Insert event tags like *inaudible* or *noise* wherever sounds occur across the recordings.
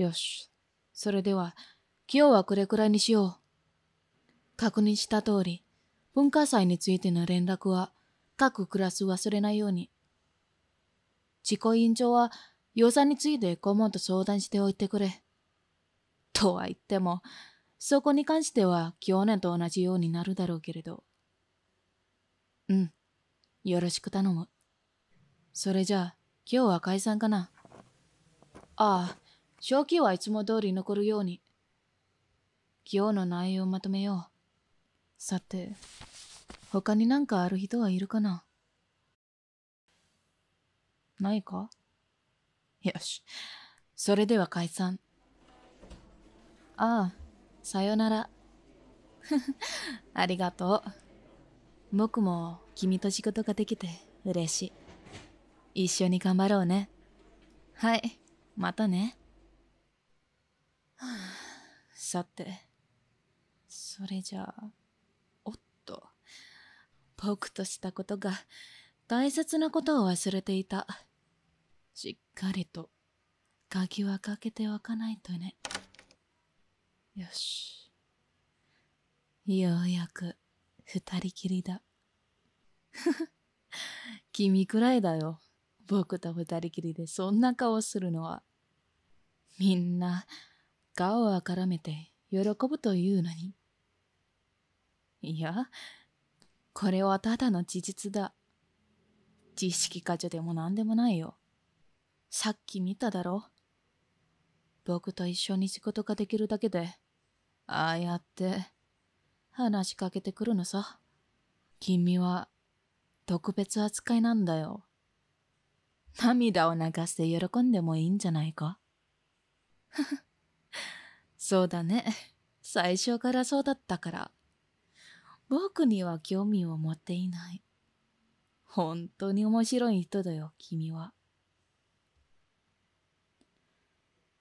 よし。それでは、今日はこれくらいにしよう。確認した通り、文化祭についての連絡は、各クラス忘れないように。自己委員長は、予算について顧問と相談しておいてくれ。とは言っても、そこに関しては去年と同じようになるだろうけれど。うん。よろしく頼む。それじゃあ、今日は解散かな。ああ、正気はいつも通り残るように。今日の内容をまとめよう。さて、他になんかある人はいるかなないかよし。それでは解散。ああ、さよなら。*laughs* ありがとう。僕も君と仕事ができて嬉しい。一緒に頑張ろうね。はい、またね。さてそれじゃあおっと僕としたことが大切なことを忘れていたしっかりと鍵はかけておかないとねよしようやく二人きりだ *laughs* 君くらいだよ僕と二人きりでそんな顔するのはみんな顔をあからめて喜ぶというのに。いや、これはただの事実だ。知識過剰でも何でもないよ。さっき見ただろ。僕と一緒に仕事ができるだけで、ああやって話しかけてくるのさ。君は特別扱いなんだよ。涙を流して喜んでもいいんじゃないかふふ。*laughs* そうだね。*laughs* 最初からそうだったから。僕には興味を持っていない。本当に面白い人だよ、君は。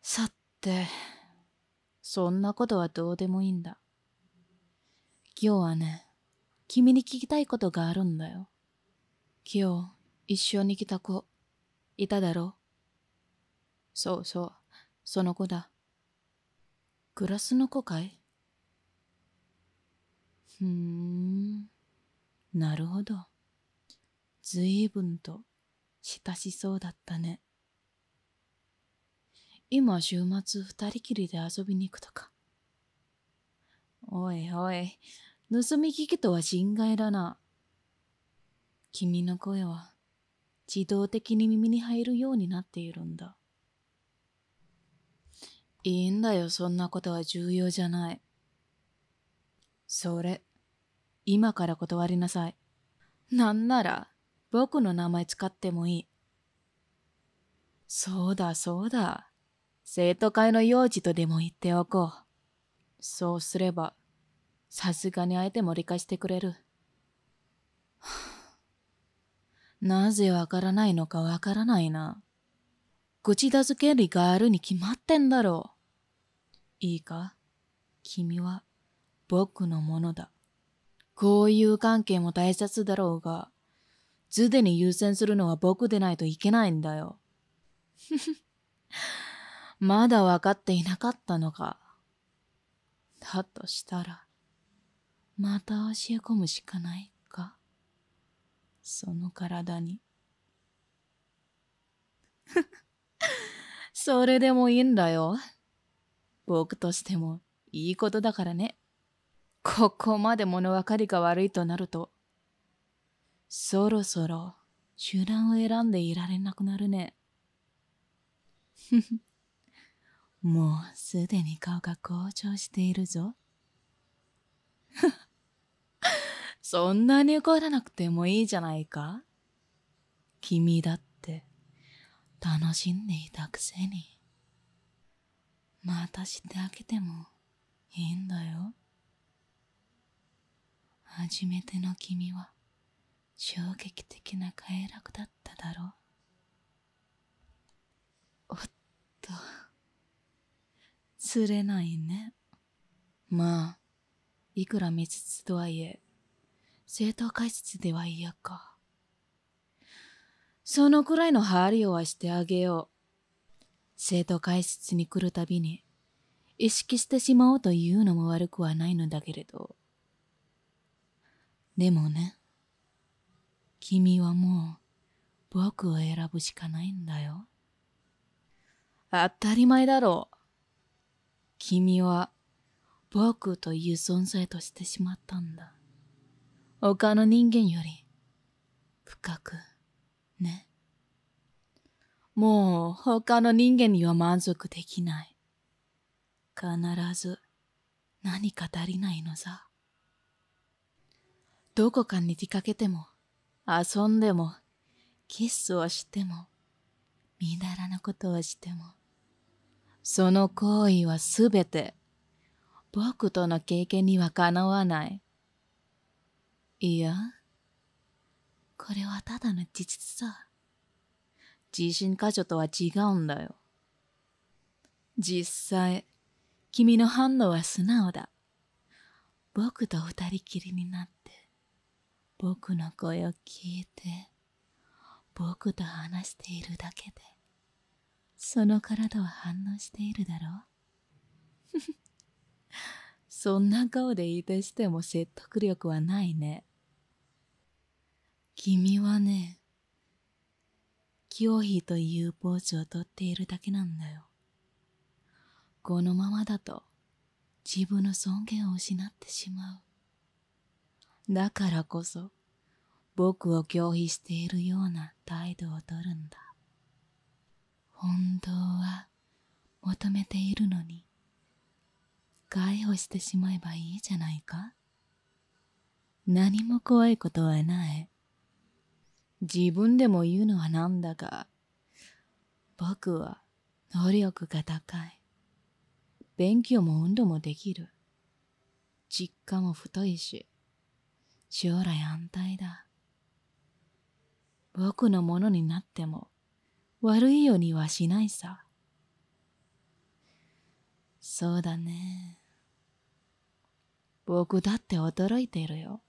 さて、そんなことはどうでもいいんだ。今日はね、君に聞きたいことがあるんだよ。今日、一緒に来た子、いただろう。そうそう、その子だ。グラスの子かいふーんなるほどずいぶんと親しそうだったね今週末二人きりで遊びに行くとかおいおい盗み聞きとは心外だな君の声は自動的に耳に入るようになっているんだいいんだよ、そんなことは重要じゃない。それ、今から断りなさい。なんなら、僕の名前使ってもいい。そうだ、そうだ。生徒会の幼児とでも言っておこう。そうすれば、さすがに相手も理解してくれる。*sighs* なぜわからないのかわからないな。口すけ利があるに決まってんだろう。いいか君は僕のものだ。こういう関係も大切だろうが、すでに優先するのは僕でないといけないんだよ。*laughs* まだ分かっていなかったのか。だとしたら、また教え込むしかないか。その体に。*laughs* それでもいいんだよ。僕としてもいいことだからね。ここまで物分かりが悪いとなると、そろそろ手段を選んでいられなくなるね。ふふ。もうすでに顔が好調しているぞ。そんなに怒らなくてもいいじゃないか君だって楽しんでいたくせに。またしてあげてもいいんだよ。初めての君は衝撃的な快楽だっただろう。おっと、釣れないね。まあ、いくら見つつとはいえ、正当解説では嫌か。そのくらいの針をはしてあげよう。生徒会室に来るたびに意識してしまおうというのも悪くはないのだけれど。でもね、君はもう僕を選ぶしかないんだよ。当たり前だろう。君は僕という存在としてしまったんだ。他の人間より深くね。もう他の人間には満足できない。必ず何か足りないのさ。どこかに出かけても、遊んでも、キスをしても、みだらなことをしても、その行為はすべて僕との経験にはかなわない。いや、これはただの事実さ。自信箇剰とは違うんだよ。実際、君の反応は素直だ。僕と二人きりになって、僕の声を聞いて、僕と話しているだけで、その体は反応しているだろう *laughs* そんな顔で言い出しても説得力はないね。君はね、拒否というポーチを取っているだけなんだよ。このままだと自分の尊厳を失ってしまう。だからこそ僕を拒否しているような態度をとるんだ。本当は求めているのに介放してしまえばいいじゃないか。何も怖いことはない。自分でも言うのはなんだか、僕は能力が高い。勉強も運動もできる。実家も太いし、将来安泰だ。僕のものになっても悪いようにはしないさ。そうだね。僕だって驚いてるよ。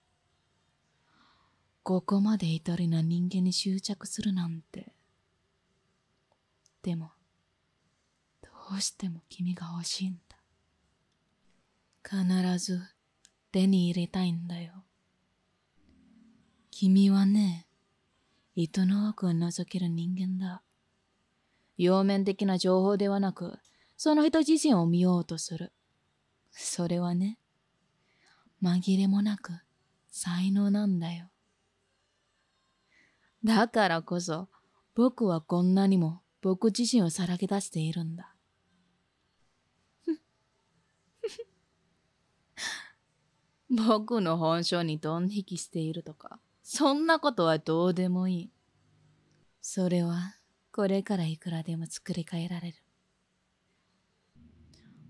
ここまで至りな人間に執着するなんて。でも、どうしても君が欲しいんだ。必ず手に入れたいんだよ。君はね、糸の奥を覗ける人間だ。表面的な情報ではなく、その人自身を見ようとする。それはね、紛れもなく才能なんだよ。だからこそ、僕はこんなにも僕自身をさらけ出しているんだ。僕の本性にドン引きしているとか、そんなことはどうでもいい。それは、これからいくらでも作り変えられる。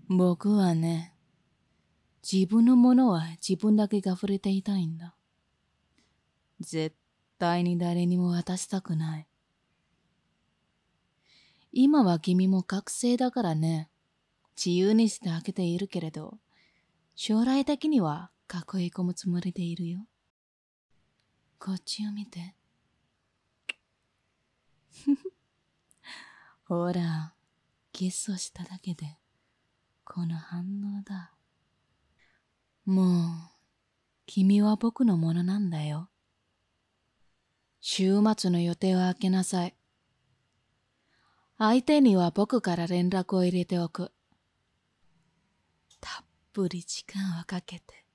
僕はね、自分のものは自分だけが触れていたいんだ。絶対に誰にも渡したくない。今は君も学生だからね。自由にして開けているけれど、将来的には囲い込むつもりでいるよ。こっちを見て。*laughs* ほら、キスをしただけで、この反応だ。もう、君は僕のものなんだよ。週末の予定を開けなさい。相手には僕から連絡を入れておく。たっぷり時間をかけて、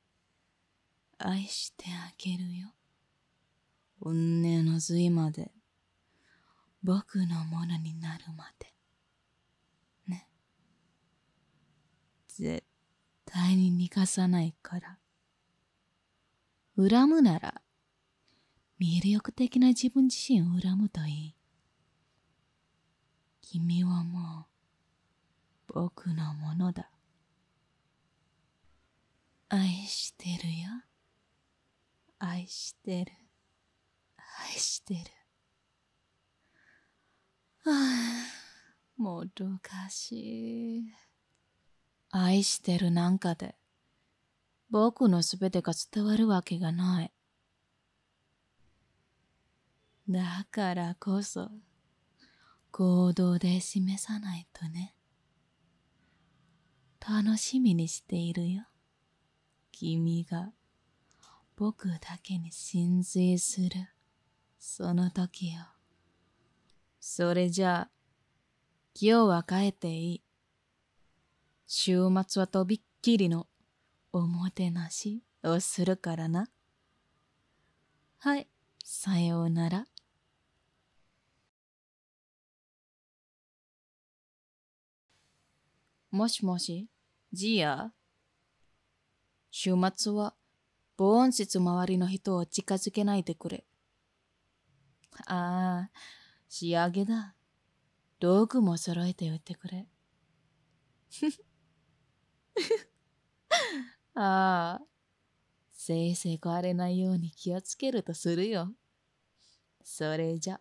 愛してあげるよ。運命の髄まで、僕のものになるまで。ね。絶対に逃がさないから。恨むなら、魅力的な自分自身を恨むといい。君はもう僕のものだ。愛してるよ。愛してる。愛してる。はぁ、もどかしい。愛してるなんかで、僕のすべてが伝わるわけがない。だからこそ、行動で示さないとね。楽しみにしているよ。君が僕だけに心髄する、その時よ。それじゃあ、今日は帰っていい。週末はとびっきりのおもてなしをするからな。はい、さようなら。もしもし、ジア週末は防音室周りの人を近づけないでくれ。ああ、仕上げだ。道具も揃えておいてくれ。ああ、せいせい壊れないように気をつけるとするよ。それじゃ。